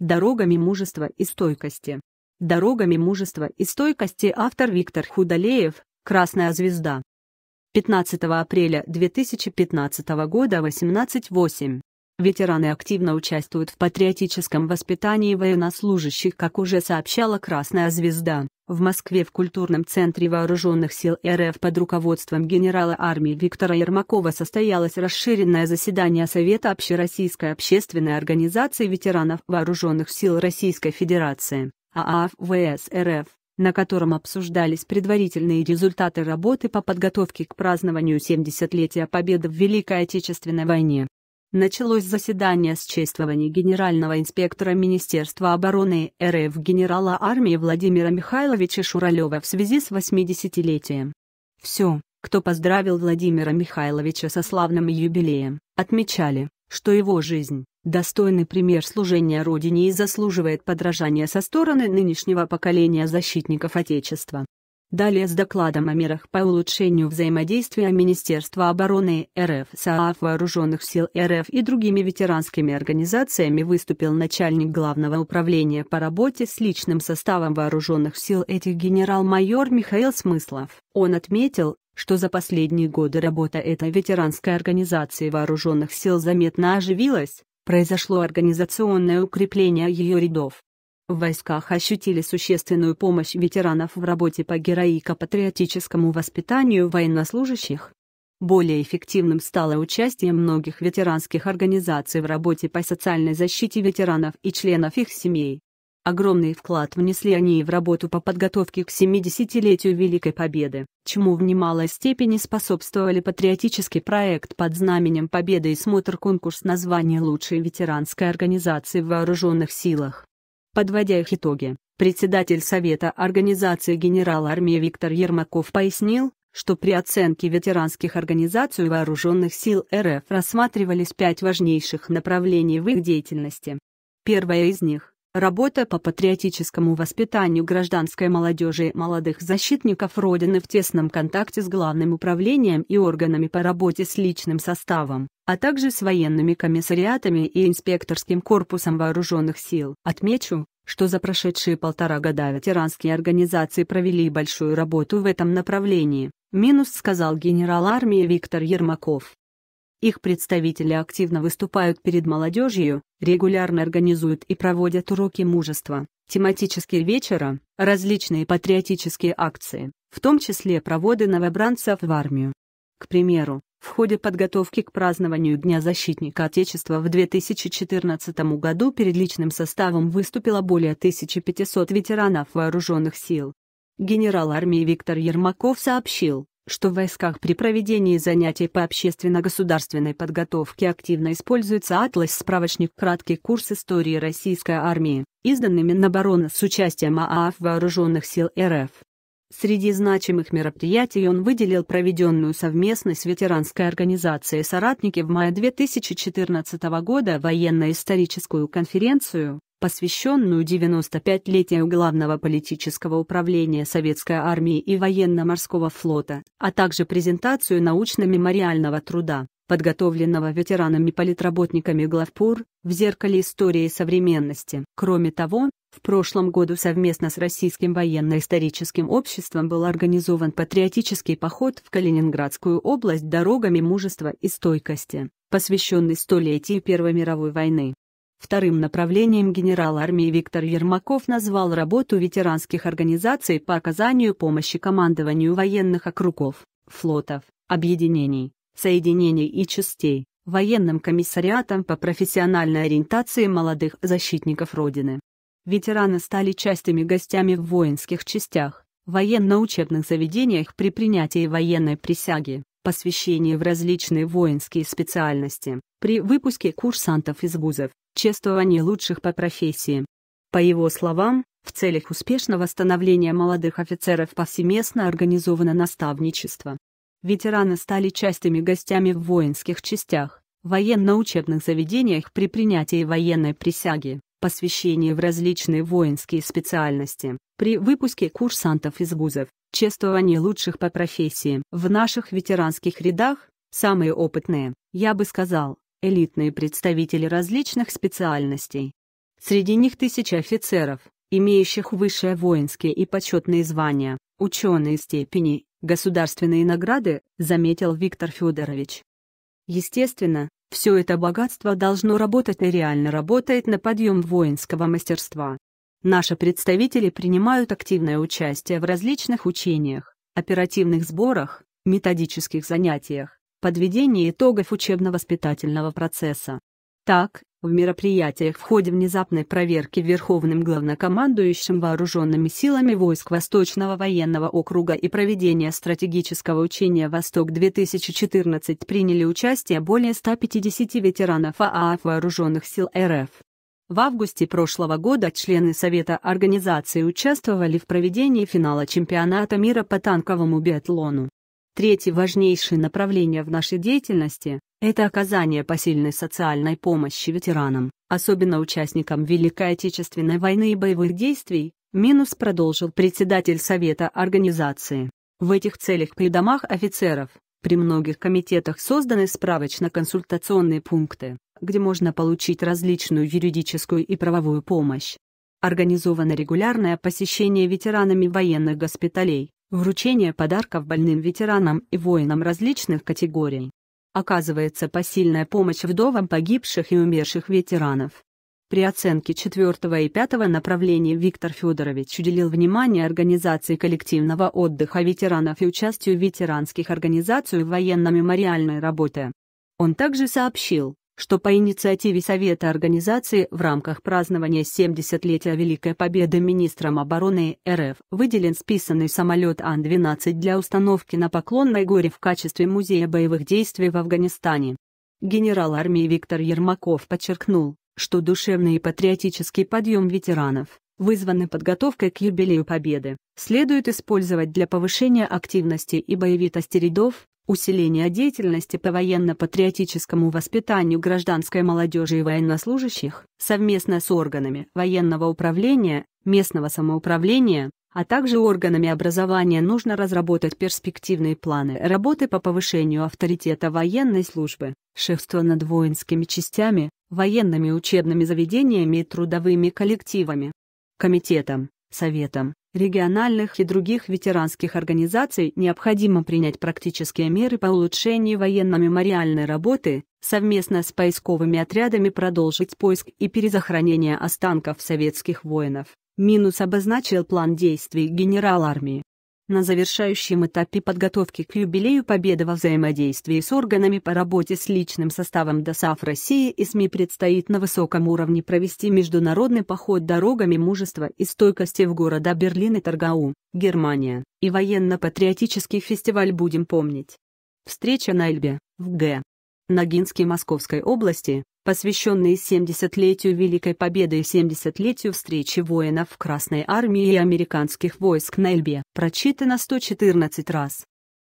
дорогами мужества и стойкости. Дорогами мужества и стойкости автор Виктор Худалеев, Красная звезда. 15 апреля 2015 года 18.8. Ветераны активно участвуют в патриотическом воспитании военнослужащих, как уже сообщала «Красная звезда». В Москве в культурном центре вооруженных сил РФ под руководством генерала армии Виктора Ермакова состоялось расширенное заседание Совета общероссийской общественной организации ветеранов вооруженных сил Российской Федерации, ААФВС РФ, на котором обсуждались предварительные результаты работы по подготовке к празднованию 70-летия Победы в Великой Отечественной войне началось заседание с чествования генерального инспектора Министерства обороны РФ генерала армии Владимира Михайловича Шуралева в связи с 80-летием. Все, кто поздравил Владимира Михайловича со славным юбилеем, отмечали, что его жизнь – достойный пример служения Родине и заслуживает подражания со стороны нынешнего поколения защитников Отечества. Далее с докладом о мерах по улучшению взаимодействия Министерства обороны РФ, СААФ Вооруженных сил РФ и другими ветеранскими организациями выступил начальник Главного управления по работе с личным составом Вооруженных сил этих генерал-майор Михаил Смыслов. Он отметил, что за последние годы работа этой ветеранской организации Вооруженных сил заметно оживилась, произошло организационное укрепление ее рядов. В войсках ощутили существенную помощь ветеранов в работе по героико-патриотическому воспитанию военнослужащих. Более эффективным стало участие многих ветеранских организаций в работе по социальной защите ветеранов и членов их семей. Огромный вклад внесли они и в работу по подготовке к 70-летию Великой Победы, чему в немалой степени способствовали патриотический проект под знаменем Победы и смотр-конкурс названия лучшей ветеранской организации в вооруженных силах. Подводя их итоги, председатель Совета Организации генерал армии Виктор Ермаков пояснил, что при оценке ветеранских организаций вооруженных сил РФ рассматривались пять важнейших направлений в их деятельности. Первое из них Работа по патриотическому воспитанию гражданской молодежи и молодых защитников Родины в тесном контакте с главным управлением и органами по работе с личным составом, а также с военными комиссариатами и инспекторским корпусом вооруженных сил. Отмечу, что за прошедшие полтора года ветеранские организации провели большую работу в этом направлении, минус сказал генерал армии Виктор Ермаков. Их представители активно выступают перед молодежью, регулярно организуют и проводят уроки мужества, тематические вечера, различные патриотические акции, в том числе проводы новобранцев в армию. К примеру, в ходе подготовки к празднованию Дня защитника Отечества в 2014 году перед личным составом выступило более 1500 ветеранов вооруженных сил. Генерал армии Виктор Ермаков сообщил, что в войсках при проведении занятий по общественно-государственной подготовке активно используется атлас «Справочник. Краткий курс истории российской армии», изданный Минобороны с участием ААФ Вооруженных сил РФ. Среди значимых мероприятий он выделил проведенную совместно с ветеранской организацией «Соратники» в мае 2014 года военно-историческую конференцию, посвященную 95-летию Главного политического управления Советской армии и военно-морского флота, а также презентацию научно-мемориального труда, подготовленного ветеранами-политработниками Главпур, в «Зеркале истории современности». Кроме того, в прошлом году совместно с Российским военно-историческим обществом был организован патриотический поход в Калининградскую область дорогами мужества и стойкости, посвященный столетию Первой мировой войны. Вторым направлением генерал армии Виктор Ермаков назвал работу ветеранских организаций по оказанию помощи командованию военных округов, флотов, объединений, соединений и частей, военным комиссариатам по профессиональной ориентации молодых защитников Родины. Ветераны стали частыми гостями в воинских частях, военно-учебных заведениях при принятии военной присяги посвящение в различные воинские специальности, при выпуске курсантов из вузов, чествование лучших по профессии. По его словам, в целях успешного становления молодых офицеров повсеместно организовано наставничество. Ветераны стали частыми гостями в воинских частях, военно-учебных заведениях при принятии военной присяги посвящение в различные воинские специальности, при выпуске курсантов из вузов, чествование лучших по профессии. В наших ветеранских рядах, самые опытные, я бы сказал, элитные представители различных специальностей. Среди них тысячи офицеров, имеющих высшие воинские и почетные звания, ученые степени, государственные награды, заметил Виктор Федорович. Естественно, все это богатство должно работать и реально работает на подъем воинского мастерства. Наши представители принимают активное участие в различных учениях, оперативных сборах, методических занятиях, подведении итогов учебно-воспитательного процесса. Так, в мероприятиях в ходе внезапной проверки Верховным главнокомандующим вооруженными силами войск Восточного военного округа и проведения стратегического учения «Восток-2014» приняли участие более 150 ветеранов ААФ Вооруженных сил РФ. В августе прошлого года члены Совета организации участвовали в проведении финала чемпионата мира по танковому биатлону. Третье важнейшее направление в нашей деятельности – это оказание посильной социальной помощи ветеранам, особенно участникам Великой Отечественной войны и боевых действий, минус продолжил председатель Совета организации. В этих целях при домах офицеров, при многих комитетах созданы справочно-консультационные пункты, где можно получить различную юридическую и правовую помощь. Организовано регулярное посещение ветеранами военных госпиталей, Вручение подарков больным ветеранам и воинам различных категорий. Оказывается посильная помощь вдовам погибших и умерших ветеранов. При оценке четвертого и пятого направлений Виктор Федорович уделил внимание организации коллективного отдыха ветеранов и участию ветеранских организаций в военно-мемориальной работе. Он также сообщил, что по инициативе Совета Организации в рамках празднования 70-летия Великой Победы министром обороны РФ выделен списанный самолет Ан-12 для установки на Поклонной горе в качестве музея боевых действий в Афганистане. Генерал армии Виктор Ермаков подчеркнул, что душевный и патриотический подъем ветеранов, вызванный подготовкой к юбилею Победы, следует использовать для повышения активности и боевитости рядов, усиление деятельности по военно-патриотическому воспитанию гражданской молодежи и военнослужащих совместно с органами военного управления, местного самоуправления, а также органами образования нужно разработать перспективные планы работы по повышению авторитета военной службы, шефства над воинскими частями, военными учебными заведениями и трудовыми коллективами, комитетом, советом, региональных и других ветеранских организаций необходимо принять практические меры по улучшению военно-мемориальной работы, совместно с поисковыми отрядами продолжить поиск и перезахоронение останков советских воинов. Минус обозначил план действий генерал армии. На завершающем этапе подготовки к юбилею победы во взаимодействии с органами по работе с личным составом ДОСАФ России и СМИ предстоит на высоком уровне провести международный поход дорогами мужества и стойкости в города Берлин и Торгау, Германия, и военно-патриотический фестиваль «Будем помнить». Встреча на Эльбе, в Г. Ногинске Московской области, посвященные 70-летию Великой Победы и 70-летию встречи воинов Красной Армии и американских войск на Эльбе, прочитано 114 раз.